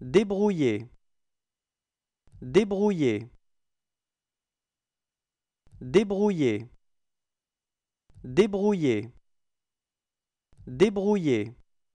Débrouiller. Débrouiller. Débrouiller. Débrouiller. Débrouiller.